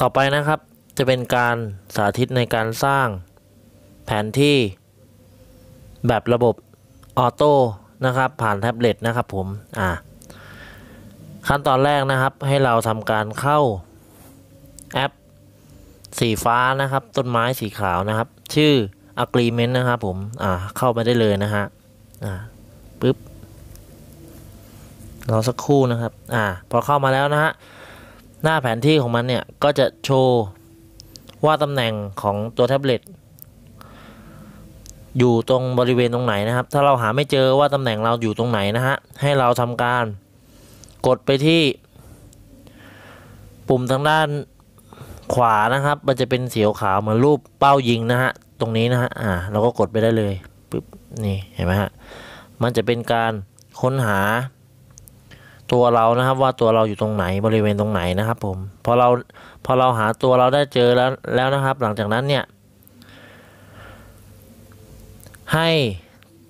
ต่อไปนะครับจะเป็นการสาธิตในการสร้างแผนที่แบบระบบออโต้นะครับ ผ่านแท็บเล็ตนะครับผมอ่าขั้นตอนแรกนะครับ ให้เราทำการเข้าแอปสีฟ้านะครับ ต้นไม้สีขาวนะครับ ชื่อ agreement นะครับ ผมอ่าเข้าไปได้เลยนะฮะอ่าปึ๊บรอสักครู่นะครับอ่าพอเข้ามาแล้วนะฮะหน้าแผนที่ของมันเนี่ยก็จะโชว์ว่าตำแหน่งของตัวแท็บเล็ตอยู่ตรงบริเวณตรงไหนนะครับ ถ้าเราหาไม่เจอว่าตำแหน่งเราอยู่ตรงไหนนะฮะให้เราทำการกดไปที่ ปุ่มทางด้านขวานะครับ มันจะเป็นสีขาวเหมือนรูปเป้ายิงนะฮะตรงนี้นะฮะอ่าเราก็กดไปได้เลยปึ๊บนี่เห็นไหมฮะมันจะเป็นการค้นหาตัวเรานะครับ ว่าตัวเราอยู่ตรงไหนบริเวณตรงไหนนะครับผม พอเราพอเราหาตัวเราได้เจอแล้วแล้วนะครับ หลังจากนั้นเนี่ย ให้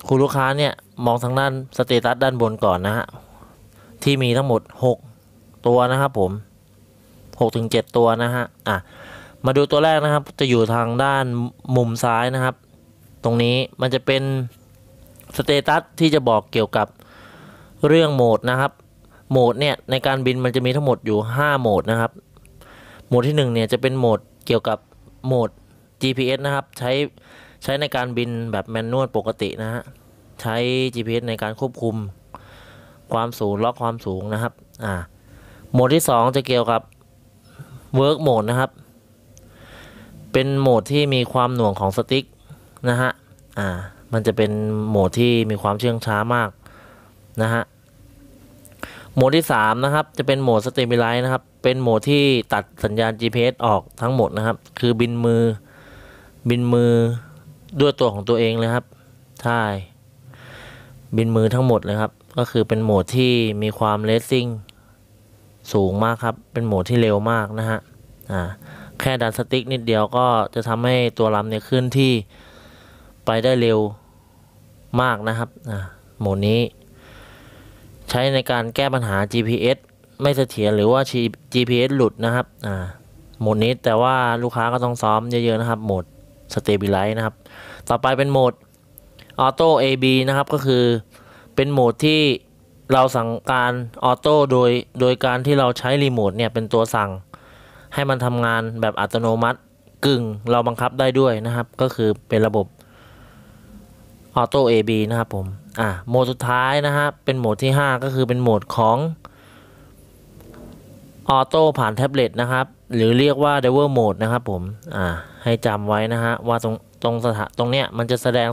คุณลูกค้าเนี่ยมองทางด้านสเตตัสด้านบนก่อนนะฮะที่มีทั้งหมด 6 ตัวนะครับผม6ถึง7 ตัวนะฮะอ่ะมาดูตัวแรกนะครับจะอยู่ทางด้านมุมซ้ายนะครับ ตรงนี้มันจะเป็นสเตตัสที่จะบอกเกี่ยวกับเรื่องโหมดนะครับโหมดเนี่ยในการบินมันจะมีทั้งหมดอยู่ 5 โหมดนะครับ โหมดที่1เนี่ยจะเป็นโหมดเกี่ยวกับโหมด GPS นะครับ ใช้ใช้ในการบินแบบแมนนวลปกตินะฮะใช้ GPS ในการควบคุมความสูงล็อกความสูงนะครับอ่าโหมดที่ 2 จะเกี่ยวกับ Work โหมดนะครับ เป็นโหมดที่มีความหน่วงของสติ๊กนะฮะอ่ามันจะเป็นโหมดที่มีความเชื่องช้ามากนะฮะโหมดที่ 3 นะครับ จะเป็นโหมดสเตมิไลท์นะครับ เป็นโหมดที่ตัดสัญญาณ GPS ออกทั้งหมดนะครับ คือบินมือ บินมือด้วยตัวของตัวเองเลยครับใช่บินมือทั้งหมดเลยครับ ก็คือเป็นโหมดที่มีความเลสซิ่งสูงมากครับ เป็นโหมดที่เร็วมากนะฮะอ่าแค่ดันสติ๊กนิดเดียวก็จะทำให้ตัวลำเนี่ยเคลื่อนที่ไปได้เร็วมากนะครับอ่าโหมดนี้ใช้ในการแก้ปัญหา GPS ไม่เสถียรหรือว่า GPS หลุดนะครับอ่าโหมดนี้แต่ว่าลูกค้าก็ต้องซ้อมเยอะๆนะครับ โหมด Stabilize นะครับ ต่อไปเป็นโหมด Auto AB นะครับ ก็คือเป็นโหมดที่เราสั่งการออโต้โดยโดยการที่เราใช้รีโมทเนี่ยเป็นตัวสั่ง ให้มันทำงานแบบอัตโนมัติกึ่งเราบังคับได้ด้วยนะครับ ก็คือเป็นระบบออโต้ AB นะครับผม่ะโหมดสุดท้ายนะฮะเป็นโหมดที่ 5 ก็คือเป็นโหมดของ ออโต้ผ่านแท็บเล็ตนะครับ หรือเรียกว่า d เวอร์โหมดนะครับผมอ่าให้จำไว้นะฮะว่าตรงตรงสถานตรงเนี้ยมันจะแสดง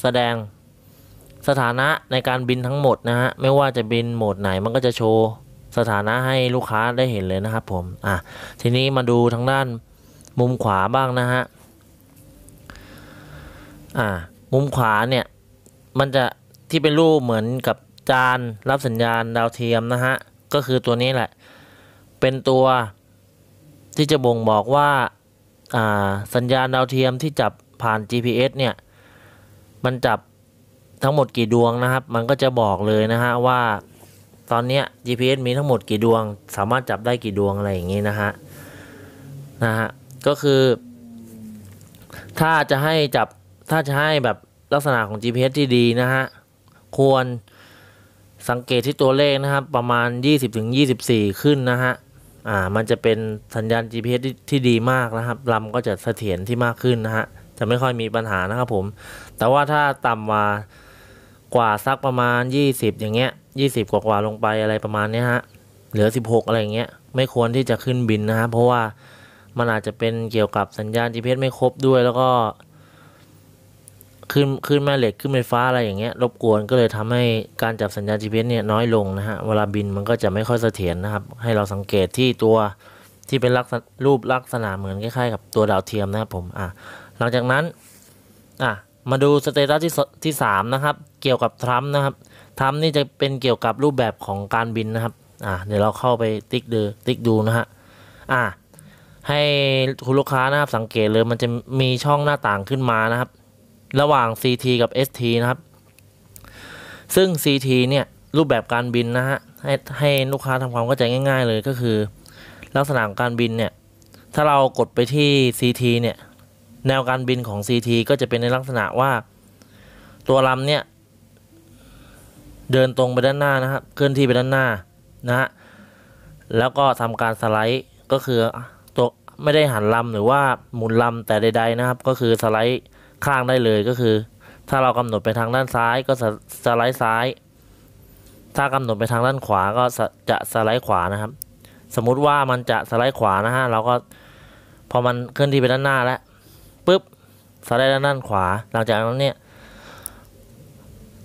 แสดงสถานะในการบินทั้งหมดนะฮะไม่ว่าจะบินโหมดไหนมันก็จะโชว์สถานะให้ลูกค้าได้เห็นเลยนะครับผมอ่ะทีนี้มาดูทางด้านมุมขวาบ้างนะฮะอ่ามุมขวาเนี่ยมันจะที่เป็นรูปเหมือนกับจานรับสัญญาณดาวเทียมนะฮะ ก็คือตัวนี้แหละ เป็นตัวที่จะบ่งบอกว่า สัญญาณดาวเทียมที่จับผ่าน GPS เนี่ย มันจับทั้งหมดกี่ดวงนะครับ มันก็จะบอกเลยนะฮะว่า ตอนนี้ GPS มีทั้งหมดกี่ดวง สามารถจับได้กี่ดวงอะไรอย่างนี้นะฮะ นะฮะ ก็คือ ถ้าจะให้จับ ถ้าจะให้แบบลักษณะของ GPS ที่ดีนะฮะควรสังเกตที่ตัวเลขนะครับประมาณ 20-24 ขึ้นนะฮะอ่ามันจะเป็นสัญญาณ GPS ที่ดีมากนะครับลำก็จะเสถียรที่มากขึ้นนะฮะจะไม่ค่อยมีปัญหานะครับผมแต่ว่าถ้าต่ำกว่ากว่าสักประมาณ 20 อย่างเงี้ย20 กว่ากว่าลงไปอะไรประมาณนี้ฮะเหลือ 16 อะไรเงี้ย ไม่ควรที่จะขึ้นบินนะครับเพราะว่ามันอาจจะเป็นเกี่ยวกับสัญญาณ GPS ไม่ครบด้วยแล้วก็ขึ้นขึ้นแม่เหล็กขึ้นไฟฟ้าอะไรอย่างเงี้ย รบกวนก็เลยทำให้การจับสัญญาณ GPS เนี่ยน้อยลงนะฮะเวลาบินมันก็จะไม่ค่อยเสถียรนะครับ ให้เราสังเกตที่ตัวที่เป็นลักษณะรูปลักษณะเหมือนคล้ายๆกับตัวดาวเทียมนะครับผมอ่ะหลังจากนั้นอ่ะมาดูสเตตัสที่ที่สามนะครับ เกี่ยวกับทรัมป์นะครับทรัมป์นี่จะเป็นเกี่ยวกับรูปแบบของการบินนะครับอ่ะเดี๋ยวเราเข้าไปติ๊กดูติ๊กดูนะฮะอ่ะให้คุณลูกค้านะครับสังเกตเลยมันจะมีช่องหน้าต่างขึ้นมานะครับระหว่าง CT กับ ST นะครับ ซึ่ง CT เนี่ยรูปแบบการบินนะฮะให้ให้ลูกค้าทำความเข้าใจง่าย ๆ เลยก็คือ ลักษณะการบินเนี่ยถ้าเรากดไปที่ CT เนี่ยแนวการบินของ CT ก็จะเป็นในลักษณะว่า ตัวลำเนี่ย เดินตรงไปด้านหน้านะครับเคลื่อนที่ไปด้านหน้านะฮะแล้วก็ทำการสไลด์ก็คือตัวไม่ได้หันลำหรือว่าหมุนลำแต่ใด ๆนะครับ ก็คือสไลด์ข้างได้เลยก็คือ ถ้าเรากำหนดไปทางด้านซ้ายก็สไลด์ซ้าย ถ้ากำหนดไปทางด้านขวาก็จะสไลด์ขวานะครับ สมมุติว่ามันจะสไลด์ขวานะฮะเราก็พอมันเคลื่อนที่ไปด้านหน้าแล้วปุ๊บสไลด์ด้านด้านขวา หลังจากนั้นเนี่ย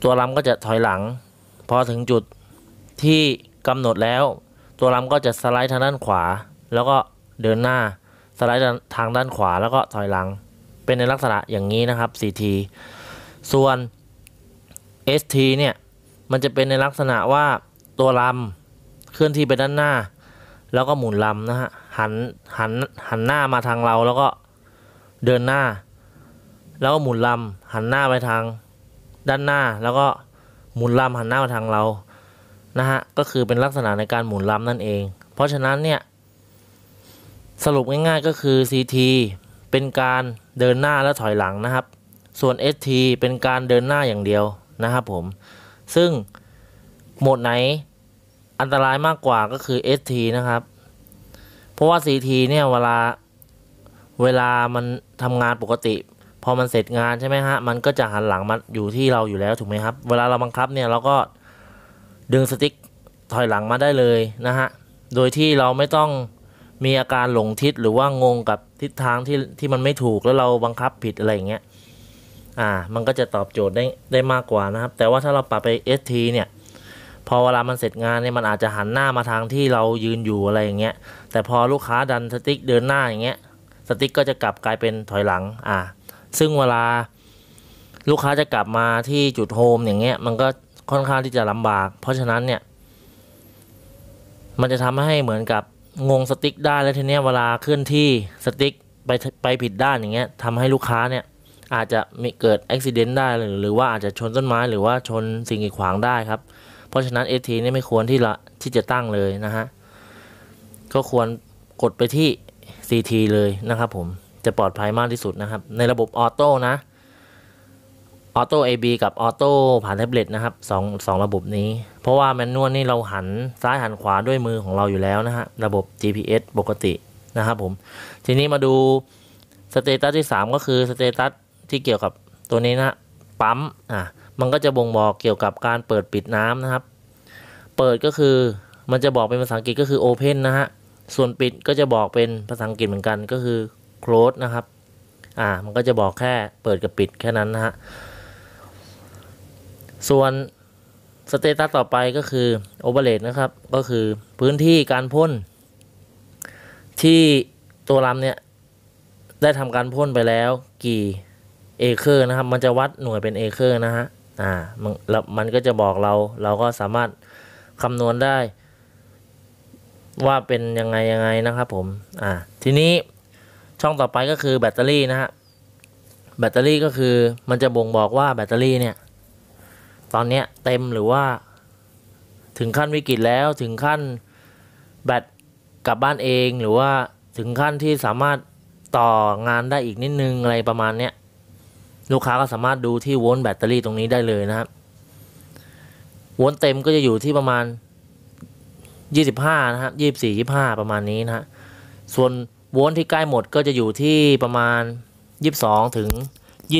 ตัวลาก็จะถอยหลังพอถึงจุดที่กำหนดแล้ว ตัวลาก็จะสไลด์ทางด้านขวา แล้วก็เดินหน้าสไลด์ทางด้านขวาแล้วก็ถอยหลังเป็นในลักษณะอย่างนี้นะครับ CT ส่วน ST เนี่ย มันจะเป็นในลักษณะว่าตัวลำเคลื่อนที่ไปด้านหน้า แล้วก็หมุนลำนะฮะหันหันหันหน้ามาทางเรา แล้วก็เดินหน้า แล้วก็หมุนลำหันหน้าไปทาง ด้านหน้า แล้วก็หมุนลำหันหน้ามาทางเรานะฮะก็คือเป็นลักษณะในการหมุนลำนั่นเอง เพราะฉะนั้นเนี่ยสรุปง่าย ๆ ก็คือ CT เป็นการเดินหน้าและถอยหลังนะครับ ส่วน ST เป็นการเดินหน้าอย่างเดียวนะครับผม ซึ่งโหมดไหนอันตรายมากกว่าก็คือ ST นะครับ เพราะว่า CT เนี่ยเวลาเวลามันทำงานปกติ พอมันเสร็จงานใช่ไหมฮะมันก็จะหันหลังมาอยู่ที่เราอยู่แล้วถูกไหมครับเวลาเราบังคับเนี่ยเราก็ดึงสติ๊กถอยหลังมาได้เลยนะฮะโดยที่เราไม่ต้องมีอาการหลงทิศหรือว่างงกับทิศทางที่ที่มันไม่ถูกแล้วเราบังคับผิดอะไรอย่างเงี้ย อ่า มันก็จะตอบโจทย์ได้ได้มากกว่านะครับ แต่ว่าถ้าเราปรับไป ST เนี่ย พอเวลามันเสร็จงานเนี่ย มันอาจจะหันหน้ามาทางที่เรายืนอยู่อะไรอย่างเงี้ย แต่พอลูกค้าดันสติ๊กเดินหน้าอย่างเงี้ย สติ๊กก็จะกลับกลายเป็นถอยหลัง อ่า ซึ่งเวลาลูกค้าจะกลับมาที่จุดโฮมอย่างเงี้ยมันก็ค่อนข้างที่จะลำบาก เพราะฉะนั้นเนี่ย มันจะทำให้เหมือนกับงงสติ๊กได้แล้วทีเนี้ยเวลาเคลื่อนที่สติ๊กไปไปผิดด้านอย่างเงี้ยทำให้ลูกค้าเนี่ย อาจจะมีเกิดอุบิเหตุได้หรือหรือว่าอาจจะชนต้นไม้หรือว่าชนสิ่งกีดขวางได้ครับ เพราะฉะนั้น FT เนี่ยไม่ควรที่ละที่จะตั้งเลยนะฮะ ก็ควรกดไปที่ CT เลยนะครับผมจะปลอดภัยมากที่สุดนะครับ ในระบบออโต้นะออโต้ AB กับออโต้ผ่านแท็บเล็ตนะครับสองสองระบบนี้ เพราะว่าแมนนวลนี่เราหันซ้ายหันขวาด้วยมือของเราอยู่แล้วนะฮะระบบ GPS ปกตินะครับผมทีนี้มาดูสเตตัสที่ 3 ก็คือสเตตัสที่เกี่ยวกับตัวนี้นะ ปั๊มอ่ะมันก็จะบ่งบอกเกี่ยวกับการเปิดปิดน้ำนะครับ เปิดก็คือมันจะบอกเป็นภาษาอังกฤษก็คือ Open นะฮะส่วนปิดก็จะบอกเป็นภาษาอังกฤษเหมือนกัน ก็คือ close นะครับอ่ามันก็จะบอกแค่เปิดกับปิดแค่นั้นนะฮะส่วนสเตตัสต่อไปก็คือโอเวอร์เลดนะครับ ก็คือพื้นที่การพ่นที่ตัวลำเนี่ยได้ทำการพ่นไปแล้วกี่เอเคอร์นะครับมันจะวัดหน่วยเป็นเอเคอร์นะฮะอ่ามันแล้วมันก็จะบอกเรา เราก็สามารถคำนวณได้ว่าเป็นยังไง ยังไงนะครับผมอ่าทีนี้ช่องต่อไปก็คือแบตเตอรี่นะฮะแบตเตอรี่ก็คือมันจะบ่งบอกว่าแบตเตอรี่เนี่ยตอนนี้เต็มหรือว่า ถึงขั้นวิกฤตแล้วถึงขั้นแบตกลับบ้านเองหรือว่าถึงขั้นที่สามารถต่องานได้อีกนิดนึงอะไรประมาณเนี้ยลูกค้าก็สามารถดูที่โวลต์แบตเตอรี่ตรงนี้ได้เลยนะครับโวลต์เต็มก็จะอยู่ที่ประมาณ25นะครับ24 25ประมาณนี้นะฮะส่วนโวลต์ที่ใกล้หมดก็จะอยู่ที่ประมาณ22ถึง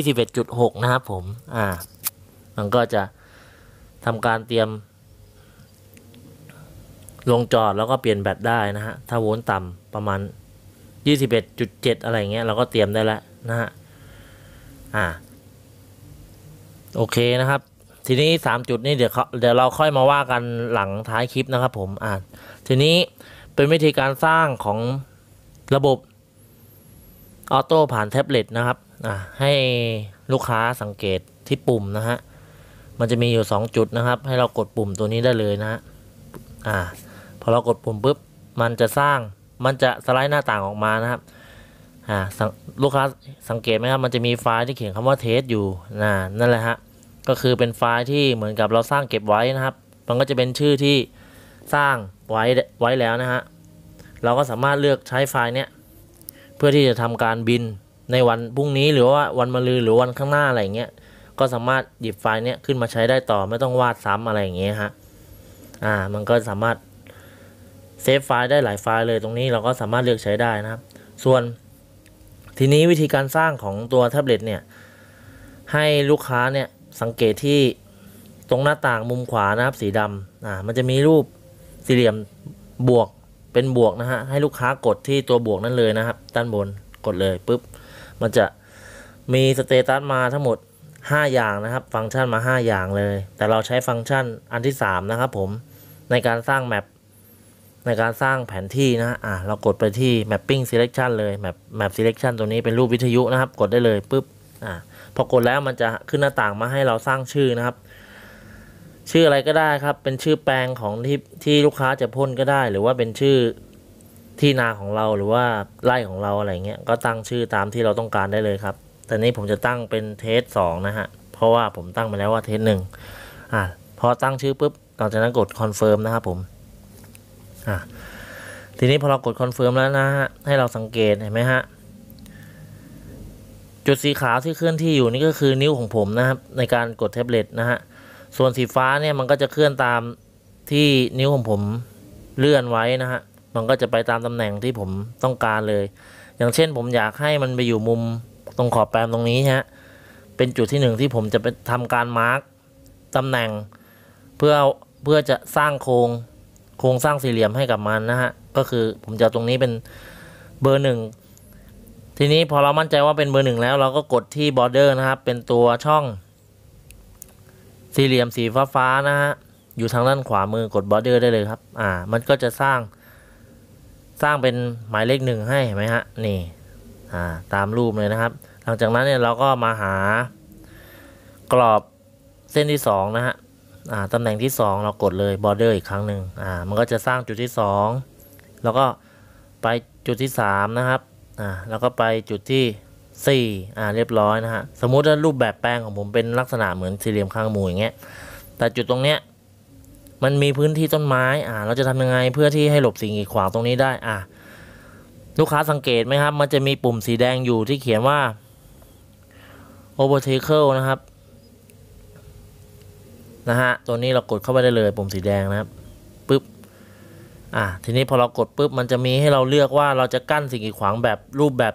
21.6นะครับผม อ่ามันก็จะทำการเตรียมลงจอดแล้วก็เปลี่ยนแบตได้นะฮะ ถ้าโวลต์ต่ำประมาณ 21.7 อะไรเงี้ยเราก็เตรียมได้แล้วนะฮะ อ่า โอเคนะครับ ทีนี้ 3 จุดนี่เดี๋ยว เดี๋ยวเราค่อยมาว่ากันหลังท้ายคลิปนะครับผมอ่าทีนี้เป็นวิธีการสร้างของระบบออโต้ผ่านแท็บเล็ตนะครับ อ่าให้ลูกค้าสังเกตที่ปุ่มนะฮะมันจะมีอยู่ 2จุดนะครับ ให้เรากดปุ่มตัวนี้ได้เลยนะฮะ อ่า พอเรากดปุ่มปุ๊บมันจะสร้างมันจะสไลด์หน้าต่างออกมานะครับ อ่าลูกค้า สังเกตไหมครับมันจะมีไฟล์ที่เขียนคำว่าเทสอยู่นะ นั่นแหละฮะก็คือเป็นไฟล์ที่เหมือนกับเราสร้างเก็บไว้นะครับ มันก็จะเป็นชื่อที่สร้างไว้ไว้แล้วนะฮะเราก็สามารถเลือกใช้ไฟล์เนี้ย เพื่อที่จะทำการบินในวันพรุ่งนี้ หรือว่าวันมะรืนหรือวันข้างหน้าอะไรเงี้ยก็สามารถหยิบไฟล์เนี้ยขึ้นมาใช้ได้ต่อ ไม่ต้องวาดซ้ำอะไรอย่างเงี้ยฮะ อ่ามันก็สามารถเซฟไฟล์ได้หลายไฟล์เลยตรงนี้เราก็สามารถเลือกใช้ได้นะครับ ส่วนทีนี้วิธีการสร้างของตัวแท็บเล็ตเนี่ยให้ลูกค้าเนี่ยสังเกตที่ตรงหน้าต่างมุมขวานะครับ สีดำอ่ามันจะมีรูปสี่เหลี่ยมบวกเป็นบวกนะฮะให้ลูกค้ากดที่ตัวบวกนั่นเลยนะครับ ด้านบนกดเลยปุ๊บ มันจะมี สเตตัสมาทั้งหมด5อย่างนะครับ ฟังก์ชันมา5อย่างเลย แต่เราใช้ฟังก์ชันอันที่ 3 นะครับผมในการสร้างแมปในการสร้างแผนที่นะ อ่ะ เรากดไปที่ mapping selection เลย map map selection ตัวนี้เป็นรูปวิทยุนะครับ กดได้เลยปุ๊บอ่ะพอกดแล้วมันจะขึ้นหน้าต่างมาให้เราสร้างชื่อนะครับ ชื่ออะไรก็ได้ครับ เป็นชื่อแปลงของที่ที่ลูกค้าจะพ่นก็ได้หรือว่าเป็นชื่อที่นาของเราหรือว่าไร่ของเราอะไรเงี้ย ก็ตั้งชื่อตามที่เราต้องการได้เลยครับแต่นี้ผมจะตั้งเป็น เทสสองนะฮะ เพราะว่าผมตั้งไปแล้วว่าเทสหนึ่งอ่ะพอตั้งชื่อปุ๊บหลังจากนั้นกดคอนเฟิร์มนะครับผม อ่ะทีนี้พอเรากดคอนเฟิร์มแล้วนะฮะ ให้เราสังเกตเห็นไหมฮะ จุดสีขาวที่เคลื่อนที่อยู่นี่ก็คือนิ้วของผมนะครับในการกดแท็บเล็ตนะฮะ ส่วนสีฟ้าเนี่ยมันก็จะเคลื่อนตามที่นิ้วของผมเลื่อนไว้นะฮะ มันก็จะไปตามตำแหน่งที่ผมต้องการเลย อย่างเช่นผมอยากให้มันไปอยู่มุมตรงขอบแปมตรงนี้ฮะ เป็นจุดที่หนึ่งที่ผมจะไปทำการมาร์กตำแหน่งเพื่อเพื่อจะสร้างโครง โครงสร้างสี่เหลี่ยมให้กับมันนะฮะ ก็คือผมจะตรงนี้เป็นเบอร์หนึ่ง ทีนี้พอเรามั่นใจว่าเป็นเบอร์หนึ่งแล้ว เราก็กดที่บอร์เดอร์นะครับ เป็นตัวช่อง สี่เหลี่ยมสีฟ้าฟ้านะฮะ อยู่ทางด้านขวามือกดบอร์เดอร์ได้เลยครับ อ่า มันก็จะสร้าง สร้างเป็นหมายเลขหนึ่งให้เห็นไหมฮะ นี่าตามรูปเลยนะครับ หลังจากนั้นเนี่ยเราก็มาหากรอบเส้นที่2นะฮะอ่าตำแหน่งที่2 เรากดเลยบอร์เดอร์อีกครั้งหนึ่งอ่ามันก็จะสร้างจุดที่ 2 แล้วก็ไปจุดที่3นะครับอ่าแล้วก็ไปจุดที่4อ่าเรียบร้อยนะฮะสมมุติว่ารูปแบบแปลงของผมเป็นลักษณะเหมือนสี่เหลี่ยมข้างมูอย่างเงี้ยแต่จุดตรงเนี้ยมันมีพื้นที่ต้นไม้อ่าเราจะทำยังไงเพื่อที่ให้หลบสิ่งกีดขวางตรงนี้ได้อ่าลูกค้าสังเกตไหมครับ มันจะมีปุ่มสีแดงอยู่ที่เขียนว่า o v e r t a k l e นะครับ นะฮะ ตัวนี้เรากดเข้าไปได้เลยปุ่มสีแดงนะครับปึ๊บ อ่ะทีนี้พอเรากดปุ๊บ มันจะมีให้เราเลือกว่าเราจะกั้นสิ่งกีดขวางแบบรูปแบบ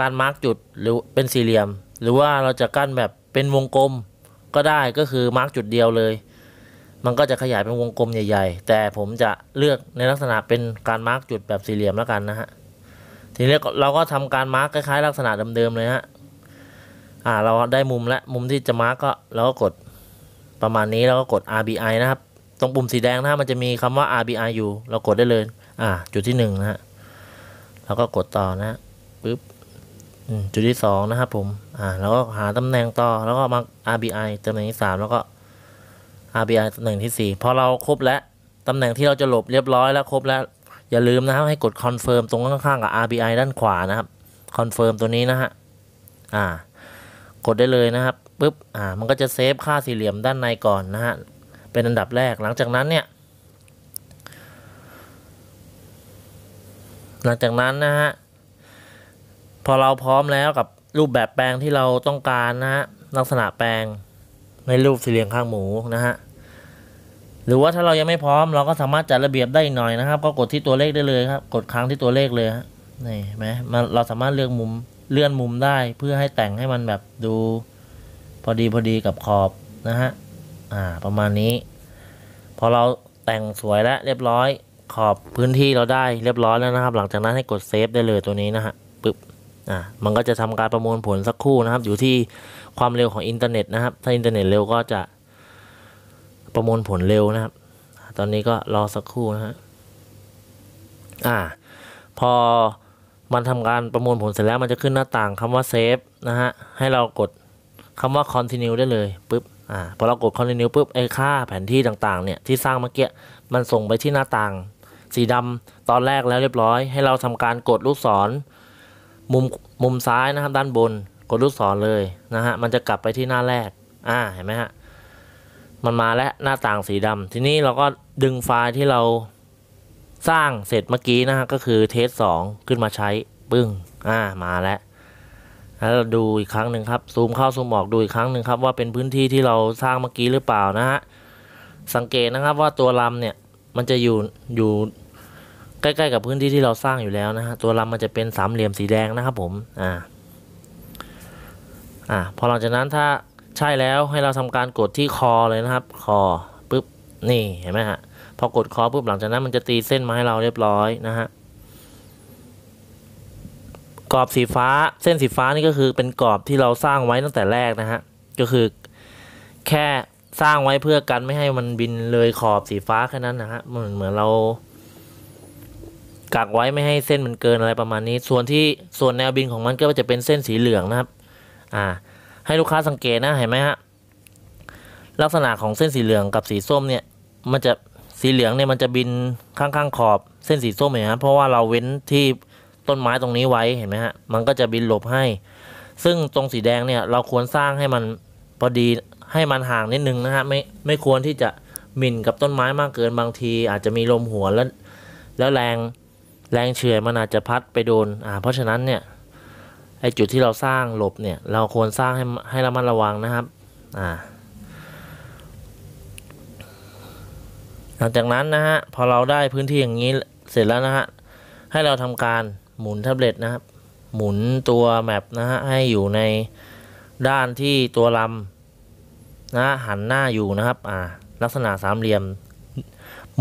การมาร์กจุดหรือเป็นสี่เหลี่ยม หรือว่าเราจะกั้นแบบเป็นวงกลมก็ได้ก็คือมาร์กจุดเดียวเลย มันก็จะขยายเป็นวงกลมใหญ่ ๆ แต่ผมจะเลือกในลักษณะเป็นการมาร์กจุดแบบสี่เหลี่ยมแล้วกันนะฮะทีนี้เราก็ทำการมาร์กคล้ายๆลักษณะเดิมๆเลยฮะ อ่า เราได้มุมและมุมที่จะมาร์กก็เราก็กดประมาณนี้เราก็กด RBI นะครับ ตรงปุ่มสีแดงนะมันจะมีคำว่า RBI อยู่เรากดได้เลย อ่า จุดที่1นนะฮะเราก็กดต่อนะปึ๊บจุดที่2นะครับผมอ่าเราก็หาตำแหน่งต่อแล้วก็มา RBI ตำแหน่งที่3แล้วก็ RBI ตำแหน่งที่4พอเราครบแล้วตำแหน่งที่เราจะหลบเรียบร้อยแล้วครบแล้วอย่าลืม นะครับให้กดคอนเฟิร์มตรงข้างๆกับ RBI ด้านขวานะครับคอนเฟิร์มตัวนี้นะฮะอ่า กดได้เลยนะครับปุ๊บอ่ามันก็จะเซฟค่าสี่เหลี่ยมด้านในก่อนนะฮะเป็นอันดับแรกหลังจากนั้นเนี่ย หลังจากนั้นนะฮะพอเราพร้อมแล้วกับรูปแบบแปลงที่เราต้องการนะฮะลักษณะแปลงในรูปสี่เหลี่ยมข้างหมูนะฮะหรือว่าถ้าเรายังไม่พร้อมเราก็สามารถจัดระเบียบได้หน่อยนะครับ ก็กดที่ตัวเลขได้เลยครับ กดค้างที่ตัวเลขเลยฮะนี่ไหมมันเราสามารถเลือกมุมเลื่อนมุมได้ เพื่อให้แต่งให้มันแบบดู พอดีพอดีกับขอบนะฮะอ่าประมาณนี้พอเราแต่งสวยแล้วเรียบร้อย ขอบพื้นที่เราได้เรียบร้อยแล้วนะครับ หลังจากนั้นให้กดเซฟได้เลยตัวนี้นะฮะปึ๊บอ่ามันก็จะทำการประมวลผลสักครู่นะครับ อยู่ที่ความเร็วของอินเทอร์เน็ตนะครับ ถ้าอินเทอร์เน็ตเร็วก็จะประมวลผลเร็วนะครับ ตอนนี้ก็รอสักครู่นะฮะ อ่า พอ มันทำการประมวลผลเสร็จแล้ว มันจะขึ้นหน้าต่างคำว่าเซฟนะฮะ ให้เรากดคำว่า continue ได้เลยปุ๊บ อ่า พอเรากด continue ปุ๊บไอ้ค่าแผนที่ต่างๆ เนี่ย ที่สร้างเมื่อกี้มันส่งไปที่หน้าต่าง สีดำตอนแรกแล้วเรียบร้อย ให้เราทำการกดลูกศร มุมมุมซ้ายนะครับ ด้านบนกดลูกศรเลยนะฮะ มันจะกลับไปที่หน้าแรก อ่า เห็นไหมฮะมันมาแล้วหน้าต่างสีดำทีนี้เราก็ดึงไฟล์ที่เราสร้างเสร็จเมื่อกี้นะฮะก็คือเทสสองขึ้นมาใช้ปึ้งอ่ามาแล้ว แล้วเราดูอีกครั้งหนึ่งครับ ซูมเข้าซูมออกดูอีกครั้งหนึ่งครับ ว่าเป็นพื้นที่ที่เราสร้างเมื่อกี้หรือเปล่านะฮะสังเกตนะครับว่าตัวลำเนี่ยมันจะอยู่อยู่ ใกล้ ๆ กับพื้นที่ที่เราสร้างอยู่แล้วนะฮะตัวลำมันจะเป็นสามเหลี่ยมสีแดงนะครับผมอ่าอ่าพอหลังจากนั้นถ้าใช่แล้วให้เราทำการกดที่คอเลยนะครับ คอปุ๊บนี่เห็นไหมฮะพอกดคอปุ๊บหลังจากนั้น มันจะตีเส้นมาให้เราเรียบร้อยนะฮะกรอบสีฟ้าเส้นสีฟ้านี่ก็คือเป็นกรอบที่เราสร้างไว้ตั้งแต่แรกนะฮะก็คือ แค่สร้างไว้เพื่อกันไม่ให้มันบินเลยขอบสีฟ้าแค่นั้นนะฮะเหมือนเหมือนเรากักไว้ไม่ให้เส้นมันเกินอะไรประมาณนี้ ส่วนที่ส่วนแนวบินของมันก็จะเป็นเส้นสีเหลืองนะครับ อ่าให้ลูกค้าสังเกตนะเห็นไหมฮะลักษณะของเส้นสีเหลืองกับสีส้มเนี่ย มันจะสีเหลืองเนี่ยมันจะบินข้างๆขอบเส้นสีส้มเห็นไหมฮะเพราะว่าเราเว้นที่ต้นไม้ตรงนี้ไว้เห็นไหมฮะมันก็จะบินหลบให้ ซึ่งตรงสีแดงเนี่ย เราควรสร้างให้มันพอดีให้มันห่างนิดนึงนะฮะไม่ไม่ควรที่จะหมิ่นกับต้นไม้มากเกินบางทีอาจจะมีลมหัวแล้ว แล้วแรงแรงเฉื่อยมันอาจจะพัดไปโดนอ่า เพราะฉะนั้นเนี่ยไอจุดที่เราสร้างหลบเนี่ยเราควรสร้างให้ให้ระมัดระวังนะครับอ่าหลังจากนั้นนะฮะพอเราได้พื้นที่อย่างนี้เสร็จแล้วนะฮะ ให้เราทำการหมุนแท็บเล็ตนะครับ หมุนตัวแมปนะฮะให้อยู่ในด้านที่ตัวลำนะหันหน้าอยู่นะครับอ่าลักษณะสามเหลี่ยม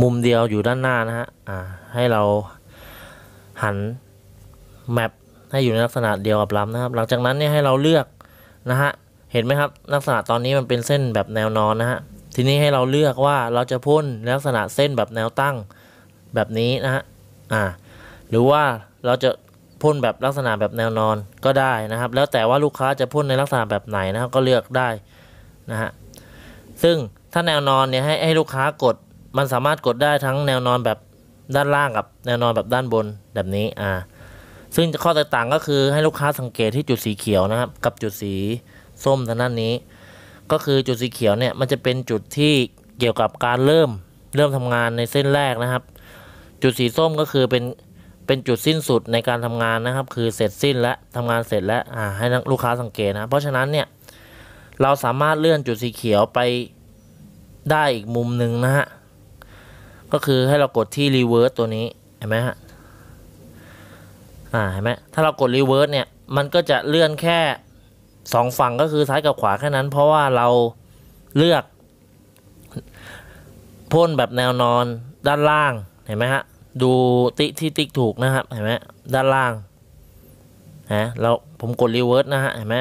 มุมเดียวอยู่ด้านหน้านะฮะอ่าให้เราหันแมปให้อยู่ในลักษณะเดียวกับลำนะครับหลังจากนั้นเนี่ยให้เราเลือกนะฮะเห็นไหมครับลักษณะตอนนี้มันเป็นเส้นแบบแนวนอนนะฮะทีนี้ให้เราเลือกว่าเราจะพ่นลักษณะเส้นแบบแนวตั้งแบบนี้นะฮะอ่าหรือว่าเราจะพ่นแบบลักษณะแบบแนวนอนก็ได้นะครับ แล้วแต่ว่าลูกค้าจะพ่นในลักษณะแบบไหนนะครับก็เลือกได้นะฮะซึ่งถ้าแนวนอนเนี่ยให้ให้ลูกค้ากด มันสามารถกดได้ทั้งแนวนอนแบบด้านล่างกับแนวนอนแบบด้านบนแบบนี้อ่าซึ่งข้อแตกต่างก็คือให้ลูกค้าสังเกตที่จุดสีเขียวนะครับ กับจุดสีส้มทางด้านนี้ ก็คือจุดสีเขียวเนี่ยมันจะเป็นจุดที่เกี่ยวกับการเริ่มเริ่มทำงานในเส้นแรกนะครับ จุดสีส้มก็คือเป็นเป็นจุดสิ้นสุดในการทำงานนะครับ คือเสร็จสิ้นและทำงานเสร็จแลวอ่าให้ลูกค้าสังเกตนะเพราะฉะนั้นเนี่ยเราสามารถเลื่อนจุดสีเขียวไปได้อีกมุมหนึ่งนะฮะก็คือให้เรากดที่รีเวิร์สตัวนี้เห็นไหมฮะอ่าเห็นไหมถ้าเรากดรีเวิร์สเนี่ยมันก็จะเลื่อนแค่2ฝั่งก็คือซ้ายกับขวาแค่นั้น เพราะว่าเราเลือกพ่นแบบแนวนอนด้านล่างเห็นไหมฮะดูติที่ติ๊กถูกนะครับเห็นไหมด้านล่างนะเราผมกดรีเวิร์สนะฮะเห็นไหม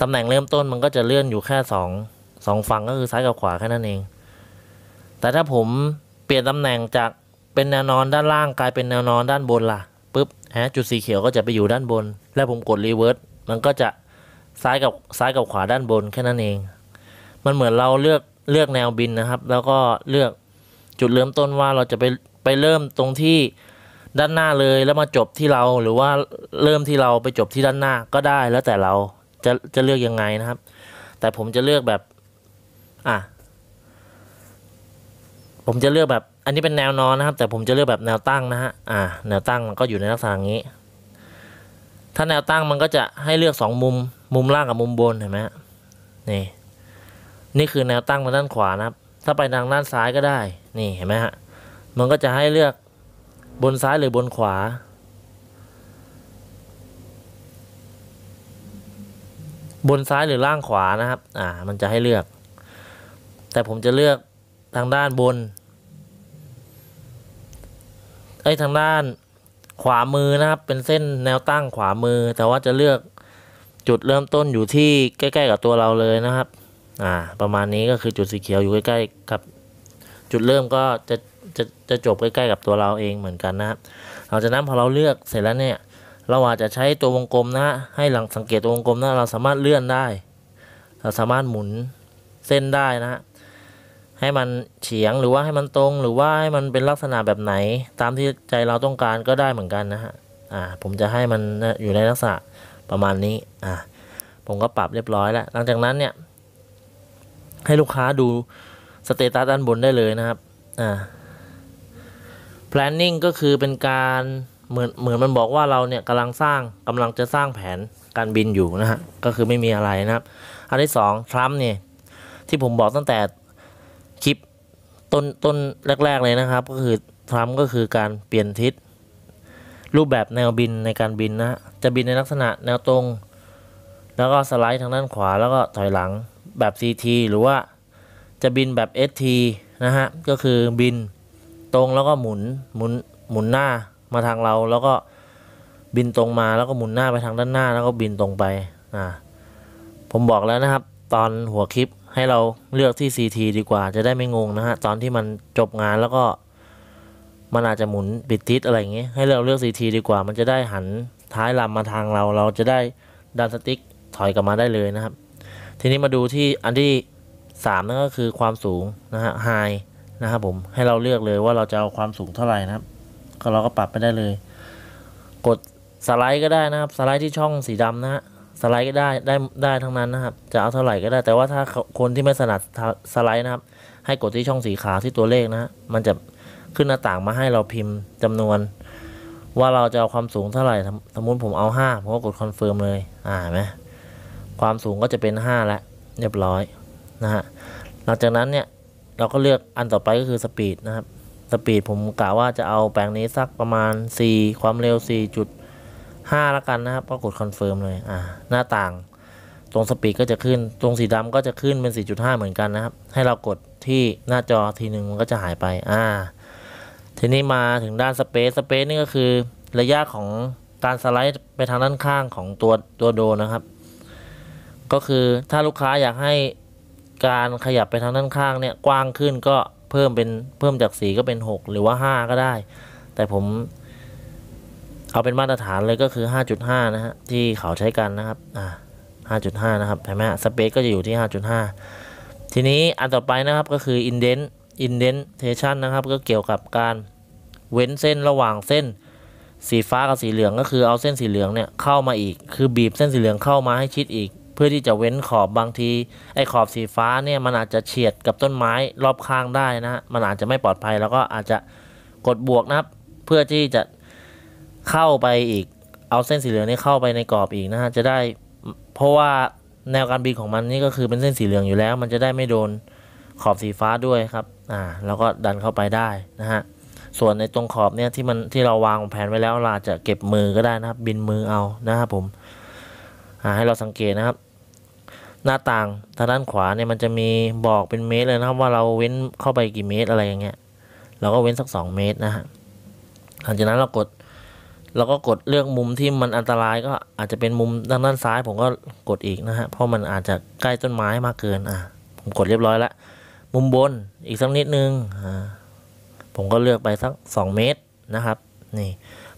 ตำแหน่งเริ่มต้นมันก็จะเลื่อนอยู่แค่สองสองฝั่งก็คือซ้ายกับขวาแค่นั้นเอง แต่ถ้าผมเปลี่ยนตำแหน่งจากเป็นแนวนอนด้านล่างกลายเป็นแนวนอนด้านบนล่ะปุ๊บฮะจุดสีเขียวก็จะไปอยู่ด้านบน แล้วผมกดรีเวิร์สมันก็จะซ้ายกับซ้ายกับขวาด้านบนแค่นั้นเอง มันเหมือนเราเลือกเลือกแนวบินนะครับ แล้วก็เลือกจุดเริ่มต้นว่าเราจะไปไปเริ่มตรงที่ด้านหน้าเลยแล้วมาจบที่เราหรือว่าเริ่มที่เราไปจบที่ด้านหน้าก็ได้แล้วแต่เราจะจะเลือกยังไงนะครับ แต่ผมจะเลือกแบบ อ่ะผมจะเลือกแบบอันนี้เป็นแนวนอนนะครับ แต่ผมจะเลือกแบบแนวตั้งนะฮะอ่าแนวตั้งมันก็อยู่ในลักษณะนี้ ถ้าแนวตั้งมันก็จะให้เลือก 2มุมมุมล่างกับมุมบนเห็นไหมนี่ นี่คือแนวตั้งมาด้านขวานะครับ ถ้าไปทางด้านซ้ายก็ได้นี่เห็นไหมฮะมันก็จะให้เลือกบนซ้ายหรือบนขวา บนซ้ายหรือล่างขวานะครับ อ่า มันจะให้เลือก แต่ผมจะเลือกทางด้านบนเอ้ยทางด้านขวามือนะครับ เป็นเส้นแนวตั้งขวามือแต่ว่าจะเลือก จุดเริ่มต้นอยู่ที่ใกล้ ๆ กับตัวเราเลยนะครับ อ่า ประมาณนี้ก็คือจุดสีเขียวอยู่ใกล้ๆกับ จุดเริ่มก็จะจะจะจบใกล้ๆกับตัวเราเองเหมือนกันนะครับหลังจากนั้นพอเราเลือกเสร็จแล้วเนี่ย เราอาจจะใช้ตัววงกลมนะให้หลังสังเกตตัววงกลมนะเราสามารถเลื่อนได้เราสามารถหมุนเส้นได้นะให้มันเฉียงหรือว่าให้มันตรงหรือว่าให้มันเป็นลักษณะแบบไหน ตามที่ใจเราต้องการก็ได้เหมือนกันนะฮะ อ่า ผมจะให้มันอยู่ในลักษณะประมาณนี้ อ่าผมก็ปรับเรียบร้อยแล้วหลังจากนั้นเนี่ย ให้ลูกค้าดูสเตตัสด้านบนได้เลยนะครับ อ่า planning ก็คือเป็นการเหมือนเหมือนมันบอกว่าเราเนี่ยกำลังสร้างกำลังจะสร้างแผนการบินอยู่นะฮะก็คือไม่มีอะไรนะครับ อันที่สองทรัมป์เนี่ยที่ผมบอกตั้งแต่คลิปต้นต้นแรก ๆเลยนะครับก็คือทรัมก็คือการเปลี่ยนทิศรูปแบบแนวบินในการบินนะจะบินในลักษณะแนวตรง แล้วก็สไลด์ทางด้านขวา แล้วก็ถอยหลังแบบ CT หรือว่าจะบินแบบ ST นะฮะก็คือบินตรงแล้วก็ หมุน หมุนหมุนหน้ามาทางเราแล้วก็บินตรงมาแล้วก็หมุนหน้าไปทางด้านหน้า แล้วก็บินตรงไปอ่าผมบอกแล้วนะครับ ตอนหัวคลิปให้เราเลือกที่ CT ดีกว่าจะได้ไม่งงนะฮะตอนที่มันจบงานแล้วก็มันอาจจะหมุนบิดทิศอะไรอย่างเงี้ยให้เราเลือก CT ดีกว่ามันจะได้หันท้ายลำมาทางเรา เราจะได้ดันสติ๊กถอยกลับมาได้เลยนะครับ ทีนี้มาดูที่อันที่3นั่นก็คือความสูงนะฮะ high นะครับผมให้เราเลือกเลยว่าเราจะเอาความสูงเท่าไหร่นะครับก็เราก็ปรับไปได้เลย กดสไลด์ก็ได้นะครับสไลด์ที่ช่องสีดำนะฮะสไลด์ก็ได้ได้ ได้ทั้งนั้นนะครับ จะเอาเท่าไหร่ก็ได้แต่ว่าถ้าคนที่ไม่ถนัดสไลด์นะครับ ให้กดที่ช่องสีขาวที่ตัวเลขนะมันจะขึ้นหน้าต่างมาให้เราพิมพ์จำนวน ว่าเราจะเอาความสูงเท่าไหร่สมมติผมเอา5ผมก็กดคอนเฟิร์มเลยอ่าไหมความสูงก็จะเป็น5แล้วเรียบร้อยนะฮะหลังจากนั้นเนี่ยเราก็เลือกอันต่อไปก็คือสปีดนะครับสปีดผมกะว่าจะเอาแปลงนี้สักประมาณ4ความเร็วห้แล้วกันนะครับก็กดคอนเฟิร์มเลยอ่าหน้าต่าง ตรงสปีดก็จะขึ้นตรงสีดำก็จะขึ้นเป็น4.5เหมือนกันนะครับ ให้เรากดที่หน้าจอทีหนึ่งมันก็จะหายไป อ่า ทีนี้มาถึงด้านสเปซสเปซนี่ก็คือ ระยะของการสไลด์ไปทางด้านข้างของตัวตัวโดนะครับ ก็คือถ้าลูกค้าอยากให้การขยับไปทางด้านข้างเนี่ย กว้างขึ้นก็เพิ่มเป็นเพิ่มจาก 4 ก็เป็น6หรือว่า5ก็ได้ แต่ผมเอาเป็นมาตรฐานเลยก็คือ 5.5 นะฮะที่เขาใช้กันนะครับอ่า5.5 นะครับเห็นไหมฮะสเปคก็จะอยู่ที่ 5.5 ทีนี้อันต่อไปนะครับก็คือ indent indentation นะครับ ก็เกี่ยวกับการเว้นเส้นระหว่างเส้นสีฟ้ากับสีเหลืองก็คือเอาเส้นสีเหลืองเนี่ย เข้ามาอีกคือบีบเส้นสีเหลืองเข้ามาให้ชิดอีก เพื่อที่จะเว้นขอบบางที ไอ้ขอบสีฟ้าเนี่ยมันอาจจะเฉียดกับต้นไม้รอบข้างได้นะฮะมันอาจจะไม่ปลอดภัย แล้วก็อาจจะกดบวกนะครับ เพื่อที่จะเข้าไปอีกเอาเส้นสีเหลืองนี้เข้าไปในกรอบอีกนะฮะจะได้เพราะว่าแนวการบินของมันนี่ก็คือเป็นเส้นสีเหลืองอยู่แล้ว มันจะได้ไม่โดนขอบสีฟ้าด้วยครับอ่าแล้วก็ดันเข้าไปได้นะฮะส่วนในตรงขอบเนี่ยที่มันที่เราวางแผนไว้แล้วเราจะเก็บมือก็ได้นะครับ บินมือเอานะครับผมอ่าให้เราสังเกตนะครับ หน้าต่างทางด้านขวาเนี่ยมันจะมีบอกเป็นเมตรเลยนะครับว่าเราเว้นเข้าไปกี่เมตรอะไรอย่างเงี้ย เราก็เว้นสัก2เมตรนะฮะหลังจากนั้นเรากดแล้วก็กดเลือกมุมที่มันอันตรายก็อาจจะเป็นมุมด้านด้านซ้าย ผมก็กดอีกนะฮะเพราะมันอาจจะใกล้ต้นไม้มากเกิน อ่ะ ผมกดเรียบร้อยแล้วมุมบนอีกสักนิดนึงอ่าผมก็เลือกไปสัก2เมตรนะครับ นี่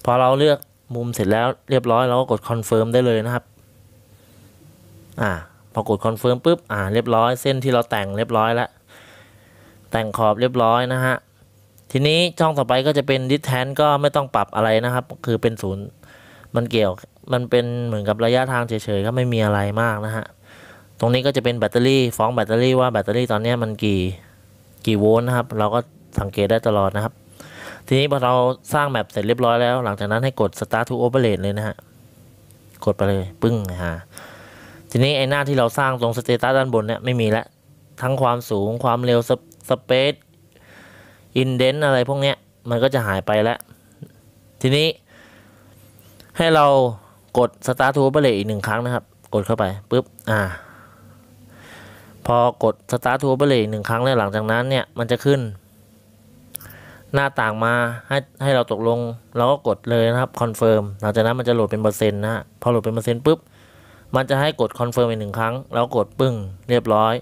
พอเราเลือกมุมเสร็จแล้วเรียบร้อยเราก็กดคอนเฟิร์มได้เลยนะครับอ่าพอกดคอนเฟิร์มปุ๊บอ่า เรียบร้อยเส้นที่เราแต่งเรียบร้อยแล้วแต่งขอบเรียบร้อยนะฮะทีนี้ช่องต่อไปก็จะเป็นดิสแทนก็ไม่ต้องปรับอะไรนะครับ คือเป็นศูนย์มันเกี่ยว มันเป็นเหมือนกับระยะทางเฉยๆ ก็ไม่มีอะไรมากนะฮะ ตรงนี้ก็จะเป็นแบตเตอรี่ ฟ้องแบตเตอรี่ ว่าแบตเตอรี่ตอนนี้มันกี่ กี่โวลต์นะครับ เราก็สังเกตได้ตลอดนะครับ ทีนี้พอเราสร้างแบบเสร็จเรียบร้อยแล้ว หลังจากนั้นให้กด start to operate เลยนะฮะ กดไปเลย ปึ้งฮะทีนี้ไอ้หน้าที่เราสร้าง ตรงสเตตัสด้านบนเนี่ยไม่มีแล้วทั้งความสูง ความเร็วสเปซอินเดนอะไรพวกเนี้ยมันก็จะหายไปแล้วทีนี้ ให้เรากด Start to Operate อีกหนึ่งครั้งนะครับ กดเข้าไปปุ๊บอ่า พอกด Start to Operate หนึ่งครั้งแล้วหลังจากนั้นเนี่ยมันจะขึ้น หน้าต่างมาให้ให้เราตกลงเราก็กดเลยนะครับคอนเฟิร์มหลังจากนั้นมันจะโหลดเป็นเปอร์เซ็นต์นะฮะพอโหลดเป็นเปอร์เซ็นต์ปุ๊บมันจะให้กดคอนเฟิร์มอีกหนึ่งครั้งแล้วกดปึ้งเรียบร้อย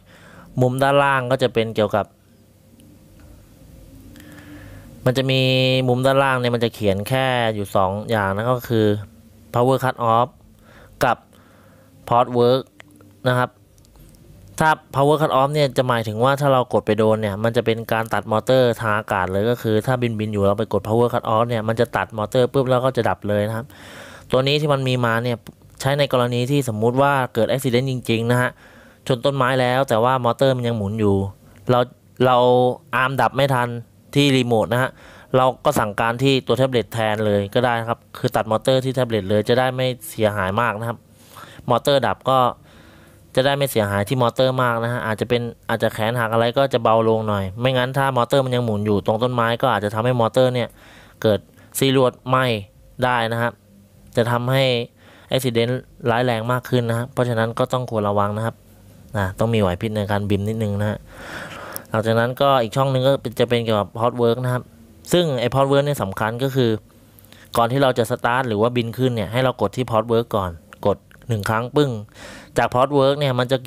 มุมด้านล่างก็จะเป็นเกี่ยวกับมันจะมีมุมด้านล่างเนี่ยมันจะเขียนแค่อยู่ 2 อย่างนะก็คือ power cut off กับ port work นะครับถ้า power cut off เนี่ยจะหมายถึงว่าถ้าเรากดไปโดนเนี่ย มันจะเป็นการตัดมอเตอร์ทางอากาศเลย ก็คือถ้าบินบินอยู่เราไปกด power cut off เนี่ย มันจะตัดมอเตอร์ปุ๊บแล้วก็จะดับเลยนะครับ ตัวนี้ที่มันมีมาเนี่ย ใช้ในกรณีที่สมมุติว่าเกิดอุบิเหตุจริงๆนะฮะชนต้นไม้แล้วแต่ว่ามอเตอร์มันยังหมุนอยู่ เราเราอาร์มดับไม่ทันที่รีโมทนะฮะ เราก็สั่งการที่ตัวแท็บเล็ตแทนเลยก็ได้ครับ คือตัดมอเตอร์ที่แท็บเล็ตเลยจะได้ไม่เสียหายมากนะครับ มอเตอร์ดับก็จะได้ไม่เสียหายที่มอเตอร์มากนะฮะ อาจจะเป็นอาจจะแขนหักอะไรก็จะเบาลงหน่อย ไม่งั้นถ้ามอเตอร์มันยังหมุนอยู่ตรงต้นไม้ ก็อาจจะทำให้มอเตอร์เนี่ยเกิดซีรวดไหมได้นะครับ จะทำให้อุบิเหตุร้ายแรงมากขึ้นนะครับเพราะฉะนั้นก็ต้องควรระวังนะครับนะต้องมีไหวพริบในการบินนิดนึงนะฮะลังจากนั้นก็อีกช่องหนึ่งก็จะเป็นเกี่ยวกับพอดเวิร์กนะครับ ซึ่งไอพอดเวิร์กเนี่ยสำคัญก็คือ ก่อนที่เราจะสตาร์ทหรือว่าบินขึ้นเนี่ยให้เรากดที่พอดเวิร์กก่อน กด 1 ครั้งปึ้ง จากพอดเวิร์กเนี่ยมันจะ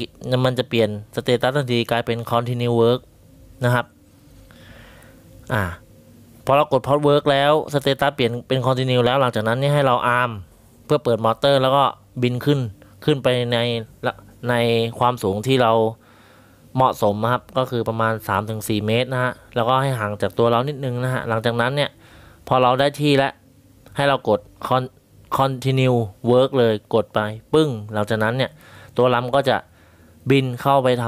มันจะเปลี่ยนสเตตัสทันทีกลายเป็นคอนติเนียเวิร์กนะครับ อ่า พอเรากดพอดเวิร์กแล้วสเตตัสเปลี่ยนเป็นคอนติเนียแล้วหลังจากนั้นเนี่ยให้เราอาร์มเพื่อเปิดมอเตอร์แล้วก็บินขึ้น ขึ้นไปในในความสูงที่เราเหมาะสมครับก็คือประมาณ 3-4 เมตรนะฮะแล้วก็ให้ห่างจากตัวเรานิดนึงนะฮะ หลังจากนั้นเนี่ย พอเราได้ที่แล้ว ให้เรากด continue work เลยกดไป ปึ้งหลังจากนั้นเนี่ย ตัวลำก็จะบินเข้าไปท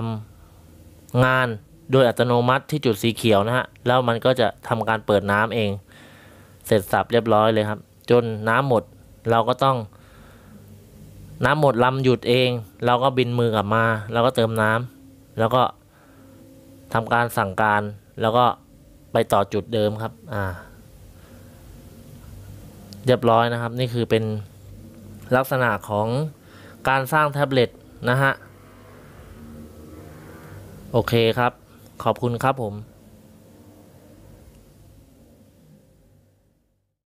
ำงานโดยอัตโนมัติที่จุดสีเขียวนะฮะ แล้วมันก็จะทำการเปิดน้ำเอง เสร็จสับเรียบร้อยเลยครับ จนน้ำหมดเราก็ต้องน้ำหมดลำหยุดเองเราก็บินมือกลับมาเราก็เติมน้ำแล้วก็ทำการสั่งการ แล้วก็ไปต่อจุดเดิมครับ อ่าเรียบร้อยนะครับ นี่คือเป็นลักษณะของการสร้างแท็บเล็ตนะฮะ โอเคครับ ขอบคุณครับผม